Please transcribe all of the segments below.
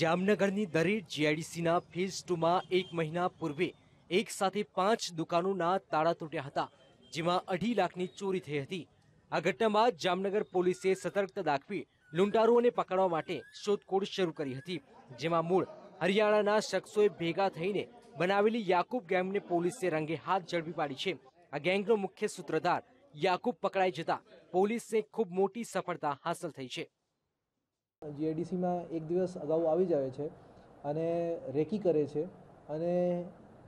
જામનગરની દરેક જીઆઈડીસીના ફેઝ ટુમાં એક મહિના પૂર્વે એક સાથે પાંચ દુકાનોના તાળા તૂટ્યા હતા જેમાં અઢી લાખની ચોરી થઈ હતી આ ઘટનામાં જામનગર પોલીસે સતર્કતા દાખવી લૂંટારુઓને પકડવા માટે શોધખોળ શરૂ કરી હતી જેમાં મૂળ હરિયાણાના શખ્સોએ ભેગા થઈને બનાવેલી યાકુબ ગેંગને પોલીસે રંગે હાથ ઝડપી પાડી છે આ ગેંગનો મુખ્ય સૂત્રધાર યાકુબ પકડાઈ જતા પોલીસને ખૂબ મોટી સફળતા હાંસલ થઈ છે જીઆઈડીસીમાં એક દિવસ અગાઉ આવી જાય છે અને રેકી કરે છે અને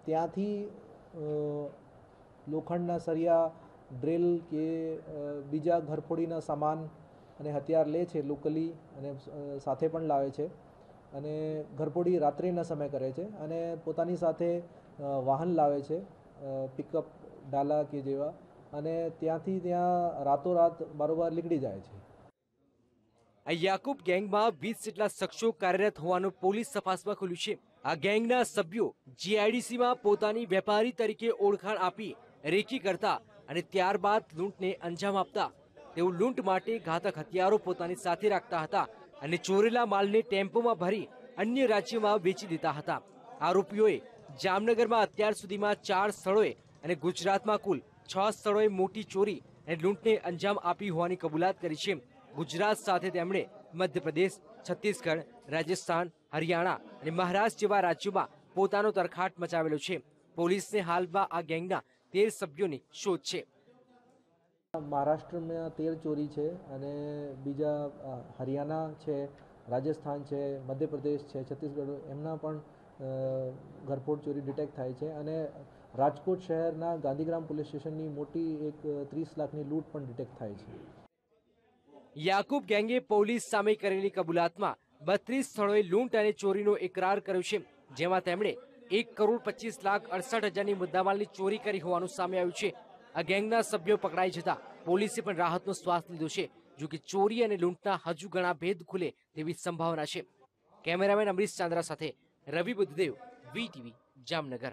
ત્યાંથી લોખંડના સરિયા ડ્રિલ કે બીજા ઘરફોડીના સામાન અને હથિયાર લે છે લોકલી અને સાથે પણ લાવે છે અને ઘરફોડી રાત્રિના સમય કરે છે અને પોતાની સાથે વાહન લાવે છે પિકઅપ ડાલા કે જેવા અને ત્યાંથી ત્યાં રાતોરાત બારોબાર નીકળી જાય છે યાકુબ ગેંગમાં વીસ જેટલા શખ્સો કાર્યરત હોવાનું પોલીસ તપાસમાં ખુલ્યું છે આ ગેંગના સભ્યો જીઆઈડીસીમાં પોતાની વેપારી તરીકે ઓળખાણ આપી રેકી કરતા અને ત્યારબાદ લૂંટને અંજામ આપતા તેઓ લૂંટ માટે ઘાતક હથિયારો પોતાની સાથે રાખતા હતા અને ચોરેલા માલને ટેમ્પોમાં ભરી અન્ય રાજ્યોમાં વેચી દેતા હતા આરોપીઓએ જામનગરમાં અત્યાર સુધીમાં ચાર સ્થળોએ અને ગુજરાતમાં કુલ છ સ્થળોએ મોટી ચોરી અને લૂંટને અંજામ આપી હોવાની કબૂલાત કરી છે ગુજરાત સાથે તેમણે મધ્યપ્રદેશ છત્તીસગઢ રાજસ્થાન હરિયાણા અને મહારાષ્ટ્ર જેવા રાજ્યોમાં પોતાનો તરખાટ મચાવેલો છે પોલીસને હાલમાં આ ગેંગના તેર સભ્યોની શોધ છે મહારાષ્ટ્રમાં તેર ચોરી છે અને બીજા હરિયાણા છે રાજસ્થાન છે મધ્યપ્રદેશ છે છત્તીસગઢ એમના પણ ઘરફોડ ચોરી ડિટેક્ટ થાય છે અને રાજકોટ શહેરના ગાંધીગ્રામ પોલીસ સ્ટેશનની મોટી એક ત્રીસ લાખની લૂંટ પણ ડિટેક્ટ થાય છે યાકુબ ગેંગે પોલીસ સામે કરેલી કબૂલાતમાં બત્રીસ સ્થળોએ લૂંટ અને ચોરીનો એકરાર કર્યો છે જેમાં તેમણે એક કરોડ પચીસ લાખ અડસઠ હજારની મુદ્દામાલની ચોરી કરી હોવાનું સામે આવ્યું છે આ ગેંગના સભ્યો પકડાઈ જતા પોલીસે પણ રાહતનો શ્વાસ લીધો છે જો કે ચોરી અને લૂંટના હજુ ઘણા ભેદ ખુલે તેવી સંભાવના છે કેમેરામેન અમરીશ ચાંદ્રા સાથે રવિ બુદ્ધદેવ વીટીવી જામનગર